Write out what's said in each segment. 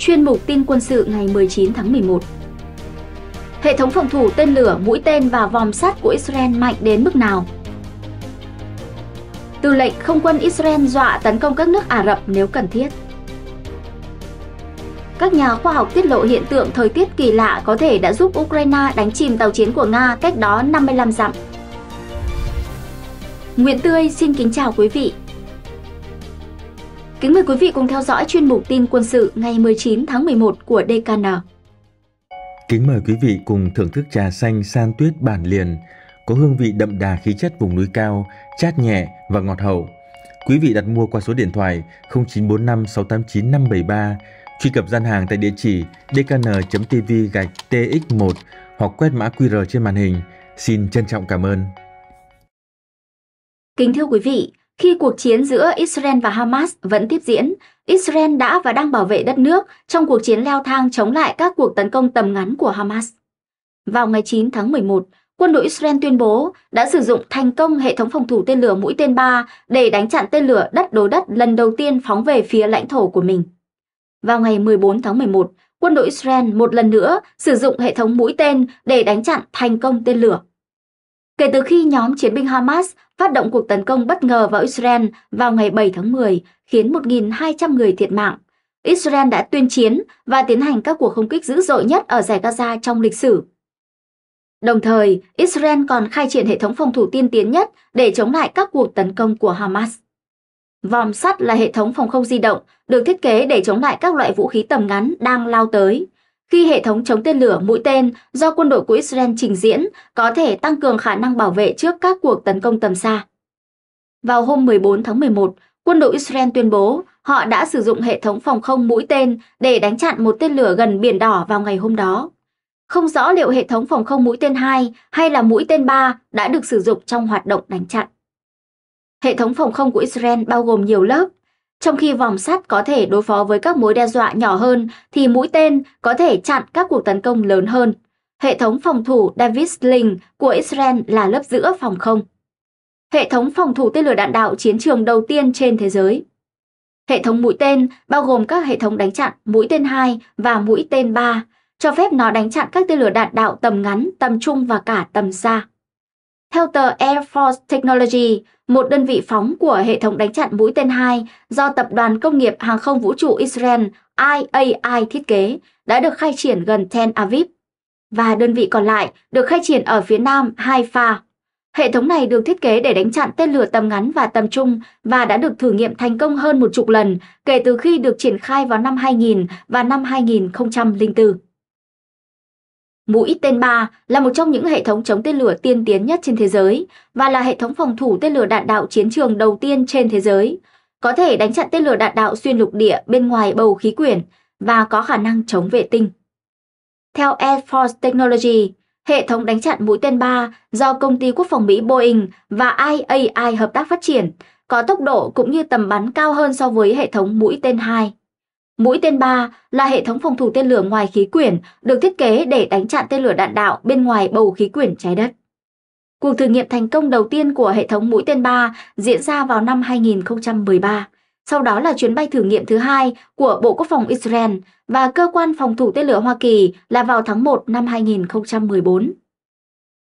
Chuyên mục tin quân sự ngày 19 tháng 11 Hệ thống phòng thủ tên lửa, mũi tên và vòm sắt của Israel mạnh đến mức nào? Tư lệnh không quân Israel dọa tấn công các nước Ả Rập nếu cần thiết. Các nhà khoa học tiết lộ hiện tượng thời tiết kỳ lạ có thể đã giúp Ukraine đánh chìm tàu chiến của Nga cách đó 55 dặm. Nguyễn Tươi xin kính chào quý vị. Kính mời quý vị cùng theo dõi chuyên mục tin quân sự ngày 19 tháng 11 của DKN. Kính mời quý vị cùng thưởng thức trà xanh san tuyết bản liền, có hương vị đậm đà khí chất vùng núi cao, chát nhẹ và ngọt hậu. Quý vị đặt mua qua số điện thoại 0945 689 573, truy cập gian hàng tại địa chỉ dkn.tv gạch tx1 hoặc quét mã QR trên màn hình. Xin trân trọng cảm ơn. Kính thưa quý vị, khi cuộc chiến giữa Israel và Hamas vẫn tiếp diễn, Israel đã và đang bảo vệ đất nước trong cuộc chiến leo thang chống lại các cuộc tấn công tầm ngắn của Hamas. Vào ngày 9 tháng 11, quân đội Israel tuyên bố đã sử dụng thành công hệ thống phòng thủ tên lửa mũi tên 3 để đánh chặn tên lửa đất đối đất lần đầu tiên phóng về phía lãnh thổ của mình. Vào ngày 14 tháng 11, quân đội Israel một lần nữa sử dụng hệ thống mũi tên để đánh chặn thành công tên lửa. Kể từ khi nhóm chiến binh Hamas phát động cuộc tấn công bất ngờ vào Israel vào ngày 7 tháng 10, khiến 1.200 người thiệt mạng. Israel đã tuyên chiến và tiến hành các cuộc không kích dữ dội nhất ở giải Gaza trong lịch sử. Đồng thời, Israel còn khai triển hệ thống phòng thủ tiên tiến nhất để chống lại các cuộc tấn công của Hamas. Vòm sắt là hệ thống phòng không di động được thiết kế để chống lại các loại vũ khí tầm ngắn đang lao tới khi hệ thống chống tên lửa mũi tên do quân đội của Israel trình diễn có thể tăng cường khả năng bảo vệ trước các cuộc tấn công tầm xa. Vào hôm 14 tháng 11, quân đội Israel tuyên bố họ đã sử dụng hệ thống phòng không mũi tên để đánh chặn một tên lửa gần Biển Đỏ vào ngày hôm đó. Không rõ liệu hệ thống phòng không mũi tên 2 hay là mũi tên 3 đã được sử dụng trong hoạt động đánh chặn. Hệ thống phòng không của Israel bao gồm nhiều lớp, trong khi vòng sắt có thể đối phó với các mối đe dọa nhỏ hơn thì mũi tên có thể chặn các cuộc tấn công lớn hơn. Hệ thống phòng thủ David Sling của Israel là lớp giữa phòng không. Hệ thống phòng thủ tên lửa đạn đạo chiến trường đầu tiên trên thế giới. Hệ thống mũi tên bao gồm các hệ thống đánh chặn mũi tên 2 và mũi tên 3, cho phép nó đánh chặn các tên lửa đạn đạo tầm ngắn, tầm trung và cả tầm xa. Theo tờ Air Force Technology, một đơn vị phóng của hệ thống đánh chặn mũi tên 2 do Tập đoàn Công nghiệp Hàng không Vũ trụ Israel IAI thiết kế đã được khai triển gần Tel Aviv và đơn vị còn lại được khai triển ở phía nam Haifa. Hệ thống này được thiết kế để đánh chặn tên lửa tầm ngắn và tầm trung và đã được thử nghiệm thành công hơn một chục lần kể từ khi được triển khai vào năm 2000 và năm 2004. Mũi tên 3 là một trong những hệ thống chống tên lửa tiên tiến nhất trên thế giới và là hệ thống phòng thủ tên lửa đạn đạo chiến trường đầu tiên trên thế giới, có thể đánh chặn tên lửa đạn đạo xuyên lục địa bên ngoài bầu khí quyển và có khả năng chống vệ tinh. Theo Air Force Technology, hệ thống đánh chặn mũi tên 3 do công ty quốc phòng Mỹ Boeing và IAI hợp tác phát triển, có tốc độ cũng như tầm bắn cao hơn so với hệ thống mũi tên 2. Mũi tên 3 là hệ thống phòng thủ tên lửa ngoài khí quyển được thiết kế để đánh chặn tên lửa đạn đạo bên ngoài bầu khí quyển trái đất. Cuộc thử nghiệm thành công đầu tiên của hệ thống mũi tên 3 diễn ra vào năm 2013, sau đó là chuyến bay thử nghiệm thứ hai của Bộ Quốc phòng Israel và Cơ quan Phòng thủ tên lửa Hoa Kỳ là vào tháng 1 năm 2014.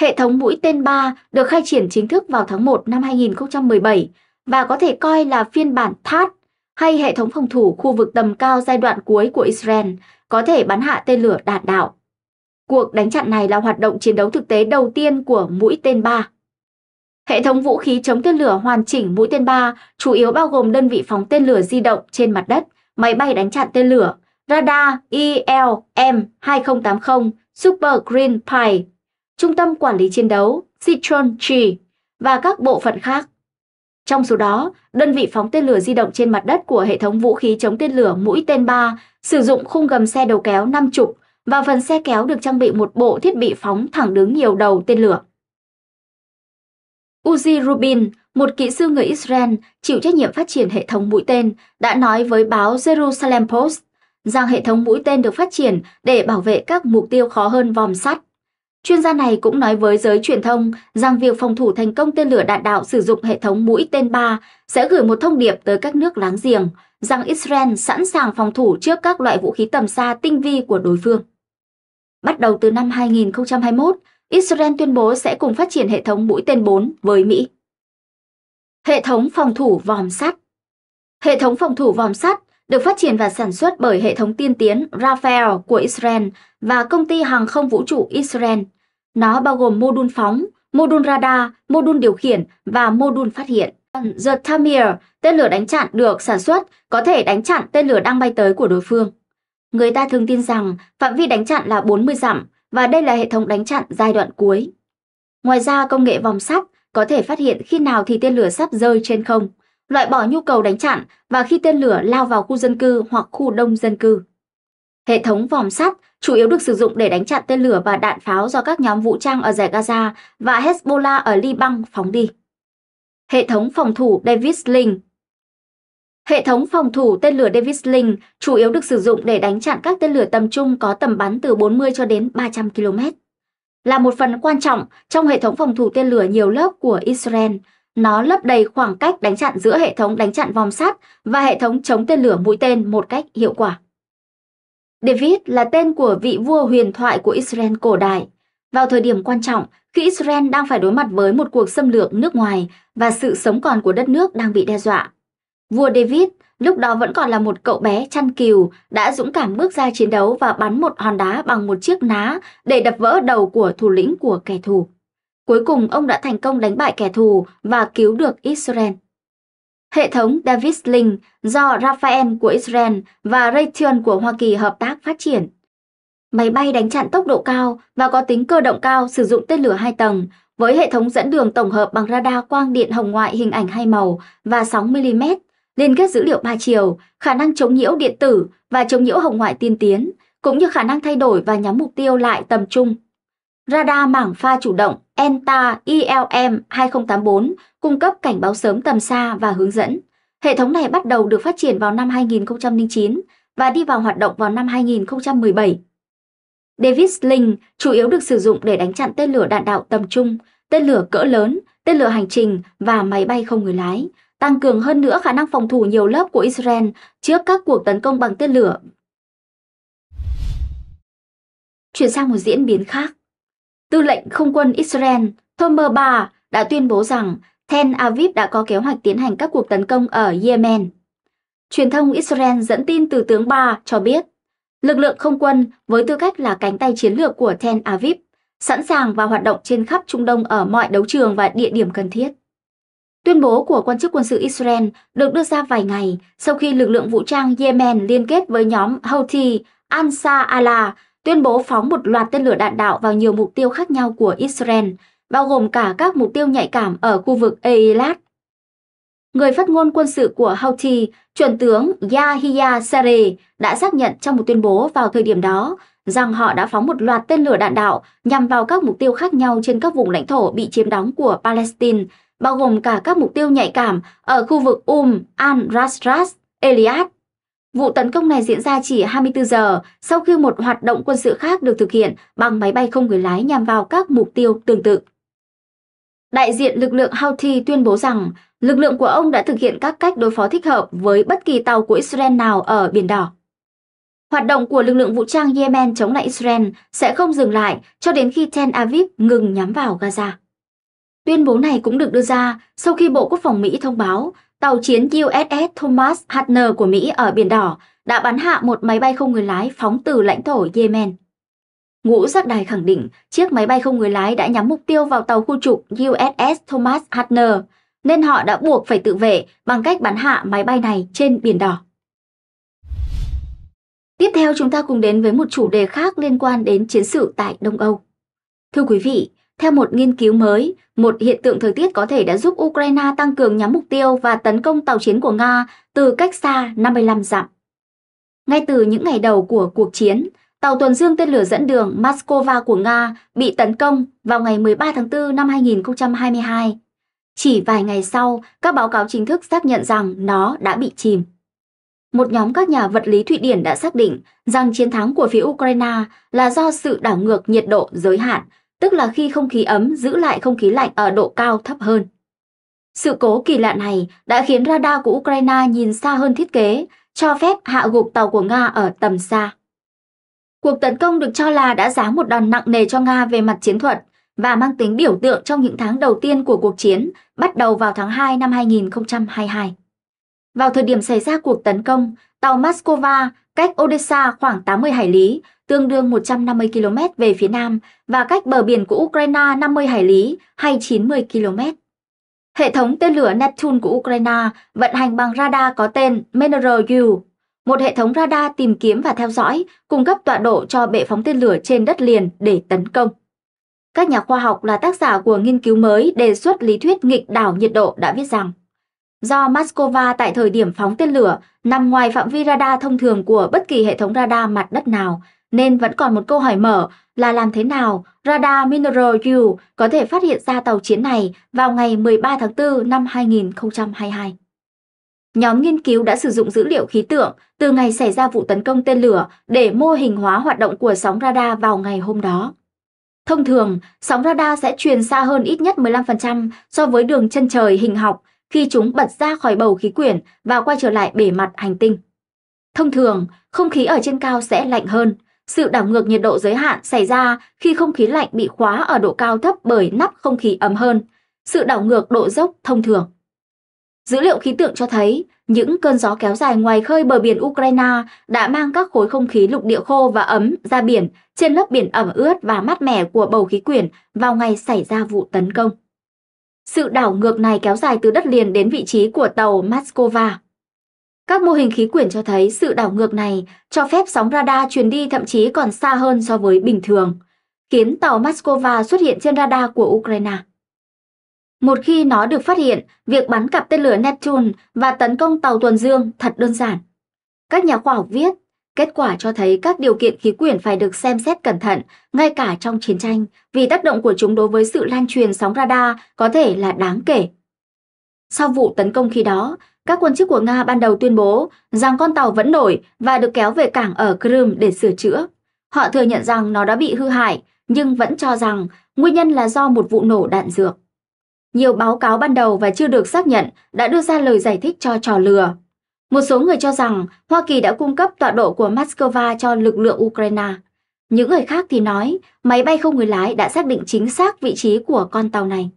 Hệ thống mũi tên 3 được khai triển chính thức vào tháng 1 năm 2017 và có thể coi là phiên bản THAAD hay hệ thống phòng thủ khu vực tầm cao giai đoạn cuối của Israel có thể bắn hạ tên lửa đạn đạo. Cuộc đánh chặn này là hoạt động chiến đấu thực tế đầu tiên của mũi tên 3. Hệ thống vũ khí chống tên lửa hoàn chỉnh mũi tên 3 chủ yếu bao gồm đơn vị phóng tên lửa di động trên mặt đất, máy bay đánh chặn tên lửa, radar ILM e 2080 Super Green Pie, trung tâm quản lý chiến đấu Citron G và các bộ phận khác. Trong số đó, đơn vị phóng tên lửa di động trên mặt đất của hệ thống vũ khí chống tên lửa mũi tên 3 sử dụng khung gầm xe đầu kéo 5 trục và phần xe kéo được trang bị một bộ thiết bị phóng thẳng đứng nhiều đầu tên lửa. Uzi Rubin, một kỹ sư người Israel chịu trách nhiệm phát triển hệ thống mũi tên, đã nói với báo Jerusalem Post rằng hệ thống mũi tên được phát triển để bảo vệ các mục tiêu khó hơn vòm sắt. Chuyên gia này cũng nói với giới truyền thông rằng việc phòng thủ thành công tên lửa đạn đạo sử dụng hệ thống mũi tên 3 sẽ gửi một thông điệp tới các nước láng giềng rằng Israel sẵn sàng phòng thủ trước các loại vũ khí tầm xa tinh vi của đối phương. Bắt đầu từ năm 2021, Israel tuyên bố sẽ cùng phát triển hệ thống mũi tên 4 với Mỹ. Hệ thống phòng thủ vòm sắt Hệ thống phòng thủ vòm sắt được phát triển và sản xuất bởi hệ thống tiên tiến Rafael của Israel và công ty hàng không vũ trụ Israel. Nó bao gồm mô đun phóng, mô đun radar, mô đun điều khiển và mô đun phát hiện. Vâng, The Tamir, tên lửa đánh chặn được sản xuất, có thể đánh chặn tên lửa đang bay tới của đối phương. Người ta thường tin rằng phạm vi đánh chặn là 40 dặm và đây là hệ thống đánh chặn giai đoạn cuối. Ngoài ra, công nghệ vòng sắt có thể phát hiện khi nào thì tên lửa sắp rơi trên không, loại bỏ nhu cầu đánh chặn và khi tên lửa lao vào khu dân cư hoặc khu đông dân cư. Hệ thống vòm sắt chủ yếu được sử dụng để đánh chặn tên lửa và đạn pháo do các nhóm vũ trang ở giải Gaza và Hezbollah ở Liban phóng đi. Hệ thống phòng thủ Davis Link Hệ thống phòng thủ tên lửa Davis Link chủ yếu được sử dụng để đánh chặn các tên lửa tầm trung có tầm bắn từ 40 cho đến 300 km. Là một phần quan trọng trong hệ thống phòng thủ tên lửa nhiều lớp của Israel, nó lấp đầy khoảng cách đánh chặn giữa hệ thống đánh chặn vòm sắt và hệ thống chống tên lửa mũi tên một cách hiệu quả. David là tên của vị vua huyền thoại của Israel cổ đại. Vào thời điểm quan trọng, khi Israel đang phải đối mặt với một cuộc xâm lược nước ngoài và sự sống còn của đất nước đang bị đe dọa. Vua David lúc đó vẫn còn là một cậu bé chăn cừu đã dũng cảm bước ra chiến đấu và bắn một hòn đá bằng một chiếc ná để đập vỡ đầu của thủ lĩnh của kẻ thù. Cuối cùng ông đã thành công đánh bại kẻ thù và cứu được Israel. Hệ thống Davis Link do Rafael của Israel và Raytheon của Hoa Kỳ hợp tác phát triển. Máy bay đánh chặn tốc độ cao và có tính cơ động cao sử dụng tên lửa hai tầng với hệ thống dẫn đường tổng hợp bằng radar quang điện hồng ngoại hình ảnh hai màu và 6mm, liên kết dữ liệu ba chiều, khả năng chống nhiễu điện tử và chống nhiễu hồng ngoại tiên tiến, cũng như khả năng thay đổi và nhắm mục tiêu lại tầm trung. Radar mảng pha chủ động ENTA ILM 2084 cung cấp cảnh báo sớm tầm xa và hướng dẫn. Hệ thống này bắt đầu được phát triển vào năm 2009 và đi vào hoạt động vào năm 2017. Davis Link chủ yếu được sử dụng để đánh chặn tên lửa đạn đạo tầm trung, tên lửa cỡ lớn, tên lửa hành trình và máy bay không người lái, tăng cường hơn nữa khả năng phòng thủ nhiều lớp của Israel trước các cuộc tấn công bằng tên lửa. Chuyển sang một diễn biến khác. Tư lệnh không quân Israel Thomas Ba đã tuyên bố rằng Tel Aviv đã có kế hoạch tiến hành các cuộc tấn công ở Yemen. Truyền thông Israel dẫn tin từ tướng Ba cho biết, lực lượng không quân với tư cách là cánh tay chiến lược của Tel Aviv sẵn sàng và hoạt động trên khắp Trung Đông ở mọi đấu trường và địa điểm cần thiết. Tuyên bố của quan chức quân sự Israel được đưa ra vài ngày sau khi lực lượng vũ trang Yemen liên kết với nhóm Houthi Ansar Allah tuyên bố phóng một loạt tên lửa đạn đạo vào nhiều mục tiêu khác nhau của Israel, bao gồm cả các mục tiêu nhạy cảm ở khu vực Eilat. Người phát ngôn quân sự của Houthi, chuẩn tướng Yahya Sareh đã xác nhận trong một tuyên bố vào thời điểm đó rằng họ đã phóng một loạt tên lửa đạn đạo nhằm vào các mục tiêu khác nhau trên các vùng lãnh thổ bị chiếm đóng của Palestine, bao gồm cả các mục tiêu nhạy cảm ở khu vực Um al-Rasras, Eliad Vụ tấn công này diễn ra chỉ 24 giờ sau khi một hoạt động quân sự khác được thực hiện bằng máy bay không người lái nhằm vào các mục tiêu tương tự. Đại diện lực lượng Houthi tuyên bố rằng lực lượng của ông đã thực hiện các cách đối phó thích hợp với bất kỳ tàu của Israel nào ở Biển Đỏ. Hoạt động của lực lượng vũ trang Yemen chống lại Israel sẽ không dừng lại cho đến khi Tel Aviv ngừng nhắm vào Gaza. Tuyên bố này cũng được đưa ra sau khi Bộ Quốc phòng Mỹ thông báo tàu chiến USS Thomas Hartner của Mỹ ở Biển Đỏ đã bắn hạ một máy bay không người lái phóng từ lãnh thổ Yemen. Ngũ giác đài khẳng định chiếc máy bay không người lái đã nhắm mục tiêu vào tàu khu trục USS Thomas Hartner, nên họ đã buộc phải tự vệ bằng cách bắn hạ máy bay này trên Biển Đỏ. Tiếp theo chúng ta cùng đến với một chủ đề khác liên quan đến chiến sự tại Đông Âu. Thưa quý vị, theo một nghiên cứu mới, một hiện tượng thời tiết có thể đã giúp Ukraine tăng cường nhắm mục tiêu và tấn công tàu chiến của Nga từ cách xa 55 dặm. Ngay từ những ngày đầu của cuộc chiến, tàu tuần dương tên lửa dẫn đường Moscow của Nga bị tấn công vào ngày 13 tháng 4 năm 2022. Chỉ vài ngày sau, các báo cáo chính thức xác nhận rằng nó đã bị chìm. Một nhóm các nhà vật lý Thụy Điển đã xác định rằng chiến thắng của phía Ukraine là do sự đảo ngược nhiệt độ giới hạn tức là khi không khí ấm giữ lại không khí lạnh ở độ cao thấp hơn. Sự cố kỳ lạ này đã khiến radar của Ukraine nhìn xa hơn thiết kế, cho phép hạ gục tàu của Nga ở tầm xa. Cuộc tấn công được cho là đã giáng một đòn nặng nề cho Nga về mặt chiến thuật và mang tính biểu tượng trong những tháng đầu tiên của cuộc chiến bắt đầu vào tháng 2 năm 2022. Vào thời điểm xảy ra cuộc tấn công, tàu Moscow cách Odessa khoảng 80 hải lý, tương đương 150 km về phía nam và cách bờ biển của Ukraine 50 hải lý hay 90 km. Hệ thống tên lửa Neptune của Ukraine vận hành bằng radar có tên MNRU, một hệ thống radar tìm kiếm và theo dõi, cung cấp tọa độ cho bệ phóng tên lửa trên đất liền để tấn công. Các nhà khoa học là tác giả của nghiên cứu mới đề xuất lý thuyết nghịch đảo nhiệt độ đã viết rằng do Moscow tại thời điểm phóng tên lửa nằm ngoài phạm vi radar thông thường của bất kỳ hệ thống radar mặt đất nào, nên vẫn còn một câu hỏi mở là làm thế nào radar Mineral U có thể phát hiện ra tàu chiến này vào ngày 13 tháng 4 năm 2022. Nhóm nghiên cứu đã sử dụng dữ liệu khí tượng từ ngày xảy ra vụ tấn công tên lửa để mô hình hóa hoạt động của sóng radar vào ngày hôm đó. Thông thường, sóng radar sẽ truyền xa hơn ít nhất 15% so với đường chân trời hình học khi chúng bật ra khỏi bầu khí quyển và quay trở lại bề mặt hành tinh. Thông thường, không khí ở trên cao sẽ lạnh hơn. Sự đảo ngược nhiệt độ giới hạn xảy ra khi không khí lạnh bị khóa ở độ cao thấp bởi nắp không khí ấm hơn. Sự đảo ngược độ dốc thông thường. Dữ liệu khí tượng cho thấy, những cơn gió kéo dài ngoài khơi bờ biển Ukraine đã mang các khối không khí lục địa khô và ấm ra biển trên lớp biển ẩm ướt và mát mẻ của bầu khí quyển vào ngày xảy ra vụ tấn công. Sự đảo ngược này kéo dài từ đất liền đến vị trí của tàu Moscow. Các mô hình khí quyển cho thấy sự đảo ngược này cho phép sóng radar truyền đi thậm chí còn xa hơn so với bình thường, khiến tàu Moscow xuất hiện trên radar của Ukraine. Một khi nó được phát hiện, việc bắn cặp tên lửa Neptune và tấn công tàu tuần dương thật đơn giản. Các nhà khoa học viết, Kết quả cho thấy các điều kiện khí quyển phải được xem xét cẩn thận, ngay cả trong chiến tranh, vì tác động của chúng đối với sự lan truyền sóng radar có thể là đáng kể. Sau vụ tấn công khi đó, các quân chức của Nga ban đầu tuyên bố rằng con tàu vẫn nổi và được kéo về cảng ở Crimea để sửa chữa. Họ thừa nhận rằng nó đã bị hư hại, nhưng vẫn cho rằng nguyên nhân là do một vụ nổ đạn dược. Nhiều báo cáo ban đầu và chưa được xác nhận đã đưa ra lời giải thích cho trò lừa. Một số người cho rằng Hoa Kỳ đã cung cấp tọa độ của Moscow cho lực lượng Ukraine. Những người khác thì nói máy bay không người lái đã xác định chính xác vị trí của con tàu này.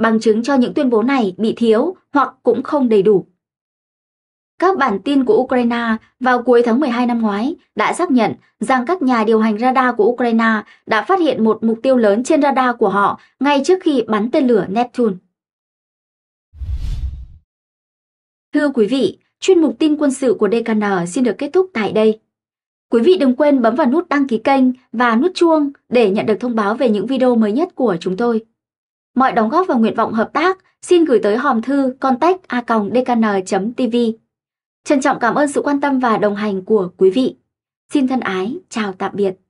Bằng chứng cho những tuyên bố này bị thiếu hoặc cũng không đầy đủ. Các bản tin của Ukraine vào cuối tháng 12 năm ngoái đã xác nhận rằng các nhà điều hành radar của Ukraine đã phát hiện một mục tiêu lớn trên radar của họ ngay trước khi bắn tên lửa Neptune. Thưa quý vị, Chuyên mục tin quân sự của DKN xin được kết thúc tại đây. Quý vị đừng quên bấm vào nút đăng ký kênh và nút chuông để nhận được thông báo về những video mới nhất của chúng tôi. Mọi đóng góp và nguyện vọng hợp tác xin gửi tới hòm thư contact dkn.tv. Trân trọng cảm ơn sự quan tâm và đồng hành của quý vị. Xin thân ái, chào tạm biệt.